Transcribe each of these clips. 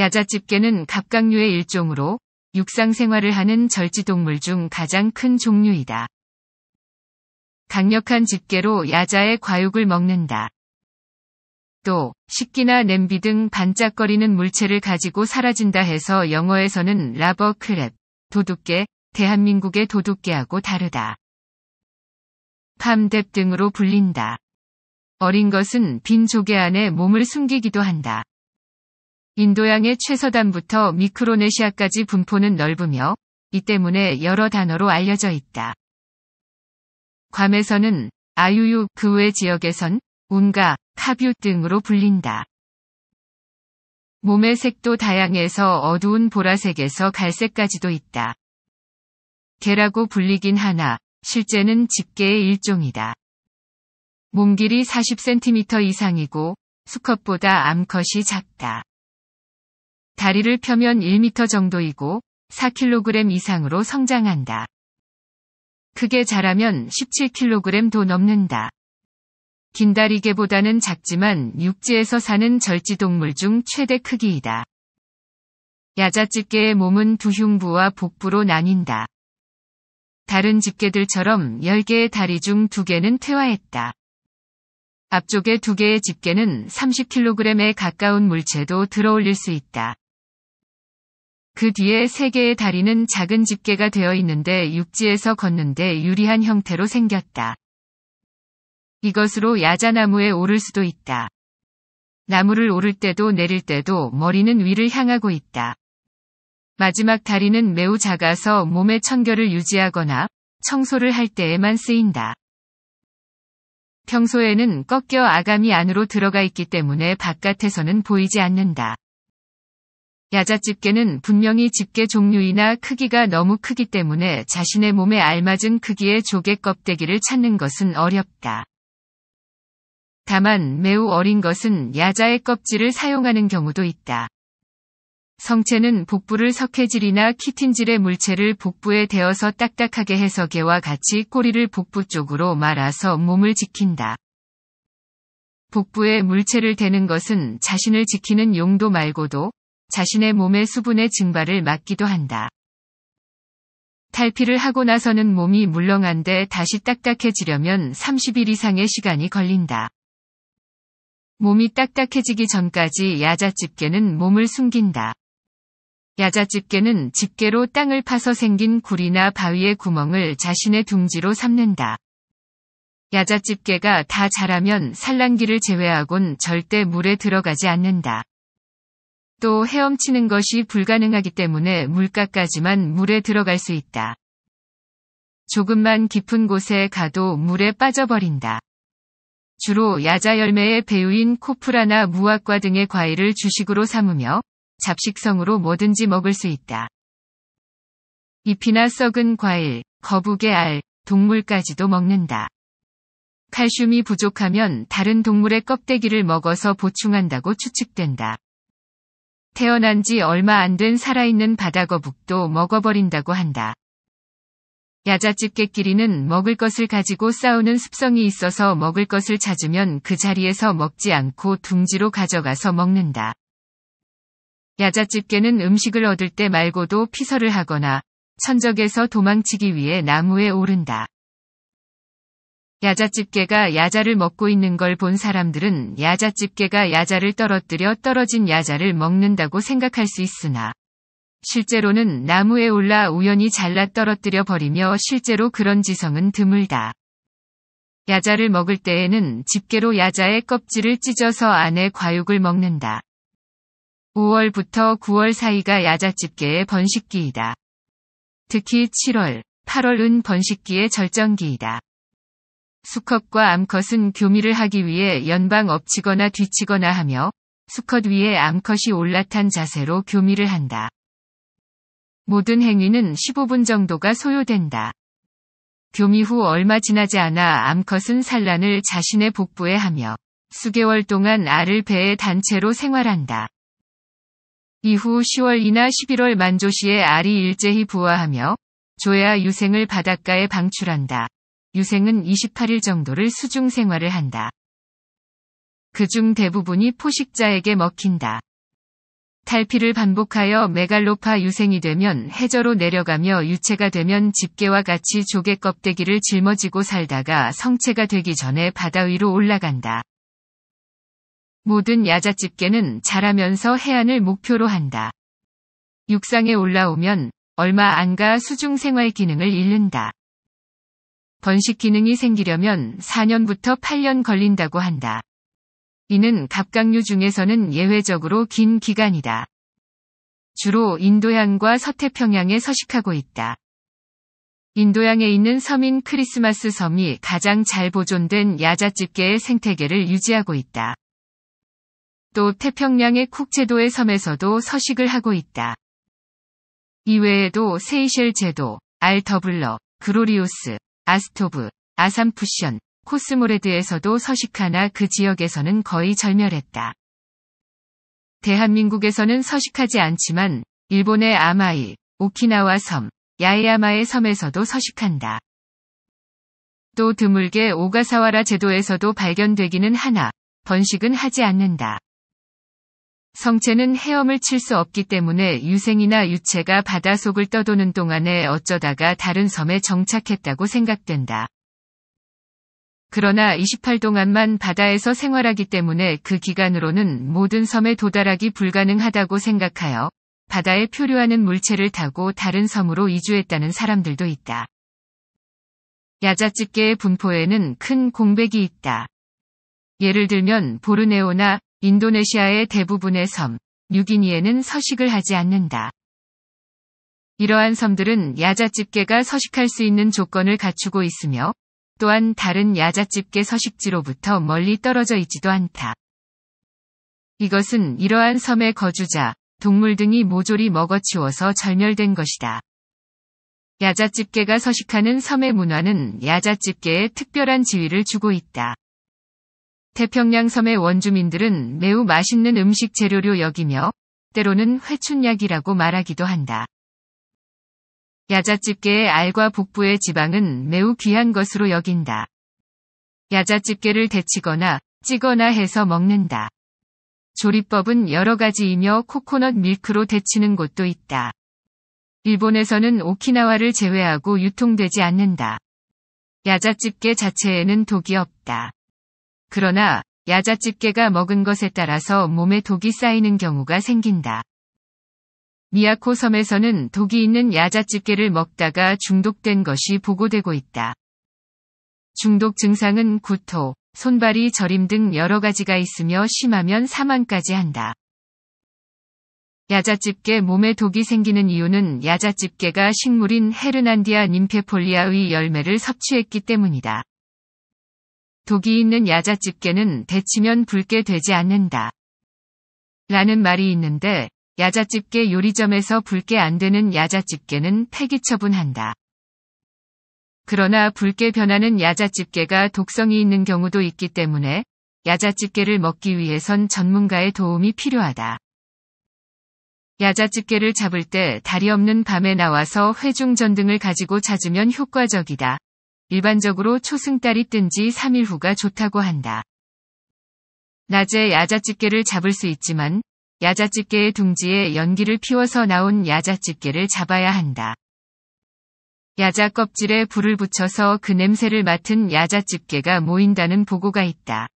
야자집게는 갑각류의 일종으로 육상 생활을 하는 절지동물 중 가장 큰 종류이다. 강력한 집게로 야자의 과육을 먹는다. 또 식기나 냄비 등 반짝거리는 물체를 가지고 사라진다 해서 영어에서는 라버 크랩, 도둑개, 대한민국의 도둑개하고 다르다. 팜뎁 등으로 불린다. 어린 것은 빈 조개 안에 몸을 숨기기도 한다. 인도양의 최서단부터 미크로네시아까지 분포는 넓으며 이 때문에 여러 단어로 알려져 있다. 괌에서는 아유유 그 외 지역에선 운가, 카뷰 등으로 불린다. 몸의 색도 다양해서 어두운 보라색에서 갈색까지도 있다. 개라고 불리긴 하나 실제는 집게의 일종이다. 몸 길이 40cm 이상이고 수컷보다 암컷이 작다. 다리를 펴면 1m 정도이고 4kg 이상으로 성장한다. 크게 자라면 17kg도 넘는다. 긴다리개보다는 작지만 육지에서 사는 절지동물 중 최대 크기이다. 야자집게의 몸은 두 흉부와 복부로 나뉜다. 다른 집게들처럼 10개의 다리 중 2개는 퇴화했다. 앞쪽의 2개의 집게는 30kg에 가까운 물체도 들어올릴 수 있다. 그 뒤에 세 개의 다리는 작은 집게가 되어 있는데 육지에서 걷는데 유리한 형태로 생겼다. 이것으로 야자나무에 오를 수도 있다. 나무를 오를 때도 내릴 때도 머리는 위를 향하고 있다. 마지막 다리는 매우 작아서 몸의 청결을 유지하거나 청소를 할 때에만 쓰인다. 평소에는 꺾여 아가미 안으로 들어가 있기 때문에 바깥에서는 보이지 않는다. 야자 집게는 분명히 집게 종류이나 크기가 너무 크기 때문에 자신의 몸에 알맞은 크기의 조개 껍데기를 찾는 것은 어렵다. 다만 매우 어린 것은 야자의 껍질을 사용하는 경우도 있다. 성체는 복부를 석회질이나 키틴질의 물체를 복부에 대어서 딱딱하게 해서 개와 같이 꼬리를 복부 쪽으로 말아서 몸을 지킨다. 복부에 물체를 대는 것은 자신을 지키는 용도 말고도 자신의 몸의 수분의 증발을 막기도 한다. 탈피를 하고 나서는 몸이 물렁한데 다시 딱딱해지려면 30일 이상의 시간이 걸린다. 몸이 딱딱해지기 전까지 야자집게는 몸을 숨긴다. 야자집게는 집게로 땅을 파서 생긴 굴이나 바위의 구멍을 자신의 둥지로 삼는다. 야자집게가 다 자라면 산란기를 제외하곤 절대 물에 들어가지 않는다. 또 헤엄치는 것이 불가능하기 때문에 물가까지만 물에 들어갈 수 있다. 조금만 깊은 곳에 가도 물에 빠져버린다. 주로 야자 열매의 배우인 코프라나 무화과 등의 과일을 주식으로 삼으며 잡식성으로 뭐든지 먹을 수 있다. 잎이나 썩은 과일, 거북의 알, 동물까지도 먹는다. 칼슘이 부족하면 다른 동물의 껍데기를 먹어서 보충한다고 추측된다. 태어난 지 얼마 안 된 살아있는 바다거북도 먹어버린다고 한다. 야자집 게끼리는 먹을 것을 가지고 싸우는 습성이 있어서 먹을 것을 찾으면 그 자리에서 먹지 않고 둥지로 가져가서 먹는다. 야자집 게는 음식을 얻을 때 말고도 피서를 하거나 천적에서 도망치기 위해 나무에 오른다. 야자집게가 야자를 먹고 있는 걸 본 사람들은 야자집게가 야자를 떨어뜨려 떨어진 야자를 먹는다고 생각할 수 있으나 실제로는 나무에 올라 우연히 잘라 떨어뜨려 버리며 실제로 그런 지성은 드물다. 야자를 먹을 때에는 집게로 야자의 껍질을 찢어서 안에 과육을 먹는다. 5월부터 9월 사이가 야자집게의 번식기이다. 특히 7월, 8월은 번식기의 절정기이다. 수컷과 암컷은 교미를 하기 위해 연방 엎치거나 뒤치거나 하며 수컷 위에 암컷이 올라탄 자세로 교미를 한다. 모든 행위는 15분 정도가 소요된다. 교미 후 얼마 지나지 않아 암컷은 산란을 자신의 복부에 하며 수개월 동안 알을 배에 단체로 생활한다. 이후 10월이나 11월 만조시에 알이 일제히 부화하며 조야 유생을 바닷가에 방출한다. 유생은 28일 정도를 수중 생활을 한다. 그중 대부분이 포식자에게 먹힌다. 탈피를 반복하여 메갈로파 유생이 되면 해저로 내려가며 유체가 되면 집게와 같이 조개 껍데기를 짊어지고 살다가 성체가 되기 전에 바다 위로 올라간다. 모든 야자집게는 자라면서 해안을 목표로 한다. 육상에 올라오면 얼마 안 가 수중 생활 기능을 잃는다. 번식 기능이 생기려면 4년부터 8년 걸린다고 한다. 이는 갑각류 중에서는 예외적으로 긴 기간이다. 주로 인도양과 서태평양에 서식하고 있다. 인도양에 있는 섬인 크리스마스 섬이 가장 잘 보존된 야자집게의 생태계를 유지하고 있다. 또 태평양의 쿡제도의 섬에서도 서식을 하고 있다. 이외에도 세이셸 제도, 알더블러, 그로리우스, 아스토브, 아삼푸션, 코스모레드에서도 서식하나 그 지역에서는 거의 절멸했다. 대한민국에서는 서식하지 않지만 일본의 아마이, 오키나와 섬, 야에야마의 섬에서도 서식한다. 또 드물게 오가사와라 제도에서도 발견되기는 하나 번식은 하지 않는다. 성체는 헤엄을 칠 수 없기 때문에 유생이나 유체가 바다 속을 떠도는 동안에 어쩌다가 다른 섬에 정착했다고 생각된다. 그러나 28 동안만 바다에서 생활하기 때문에 그 기간으로는 모든 섬에 도달하기 불가능하다고 생각하여 바다에 표류하는 물체를 타고 다른 섬으로 이주했다는 사람들도 있다. 야자집게의 분포에는 큰 공백이 있다. 예를 들면 보르네오나 인도네시아의 대부분의 섬, 뉴기니에는 서식을 하지 않는다. 이러한 섬들은 야자집게가 서식할 수 있는 조건을 갖추고 있으며 또한 다른 야자집게 서식지로부터 멀리 떨어져 있지도 않다. 이것은 이러한 섬의 거주자, 동물 등이 모조리 먹어치워서 절멸된 것이다. 야자집게가 서식하는 섬의 문화는 야자집게에 특별한 지위를 주고 있다. 태평양 섬의 원주민들은 매우 맛있는 음식 재료로 여기며 때로는 회춘약이라고 말하기도 한다. 야자집게의 알과 북부의 지방은 매우 귀한 것으로 여긴다. 야자집게를 데치거나 찌거나 해서 먹는다. 조리법은 여러 가지이며 코코넛 밀크로 데치는 곳도 있다. 일본에서는 오키나와를 제외하고 유통되지 않는다. 야자집게 자체에는 독이 없다. 그러나 야자집게가 먹은 것에 따라서 몸에 독이 쌓이는 경우가 생긴다. 미야코 섬에서는 독이 있는 야자집게를 먹다가 중독된 것이 보고되고 있다. 중독 증상은 구토, 손발이 저림 등 여러 가지가 있으며 심하면 사망까지 한다. 야자집게 몸에 독이 생기는 이유는 야자집게가 식물인 헤르난디아 님페폴리아의 열매를 섭취했기 때문이다. 독이 있는 야자집게는 데치면 붉게 되지 않는다. 라는 말이 있는데 야자집게 요리점에서 붉게 안 되는 야자집게는 폐기 처분한다. 그러나 붉게 변하는 야자집게가 독성이 있는 경우도 있기 때문에 야자집게를 먹기 위해선 전문가의 도움이 필요하다. 야자집게를 잡을 때 다리 없는 밤에 나와서 회중 전등을 가지고 찾으면 효과적이다. 일반적으로 초승달이 뜬 지 3일 후가 좋다고 한다. 낮에 야자집게를 잡을 수 있지만 야자집게의 둥지에 연기를 피워서 나온 야자집게를 잡아야 한다. 야자 껍질에 불을 붙여서 그 냄새를 맡은 야자집게가 모인다는 보고가 있다.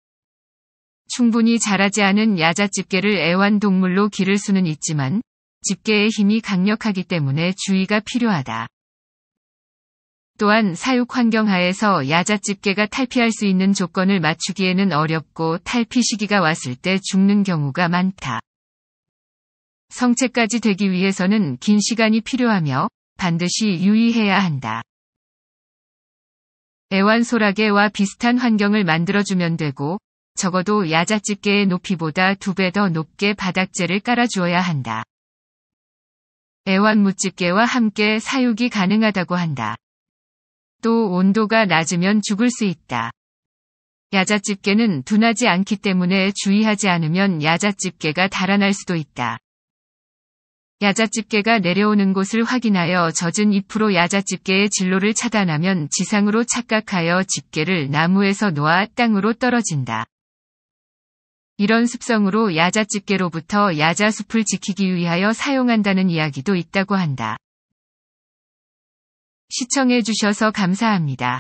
충분히 자라지 않은 야자집게를 애완동물로 기를 수는 있지만 집게의 힘이 강력하기 때문에 주의가 필요하다. 또한 사육 환경 하에서 야자집게가 탈피할 수 있는 조건을 맞추기에는 어렵고 탈피 시기가 왔을 때 죽는 경우가 많다. 성체까지 되기 위해서는 긴 시간이 필요하며 반드시 유의해야 한다. 애완소라게와 비슷한 환경을 만들어주면 되고 적어도 야자집게의 높이보다 두 배 더 높게 바닥재를 깔아주어야 한다. 애완무집게와 함께 사육이 가능하다고 한다. 또 온도가 낮으면 죽을 수 있다. 야자집게는 둔하지 않기 때문에 주의하지 않으면 야자집게가 달아날 수도 있다. 야자집게가 내려오는 곳을 확인하여 젖은 잎으로 야자집게의 진로를 차단하면 지상으로 착각하여 집게를 나무에서 놓아 땅으로 떨어진다. 이런 습성으로 야자집게로부터 야자숲을 지키기 위하여 사용한다는 이야기도 있다고 한다. 시청해주셔서 감사합니다.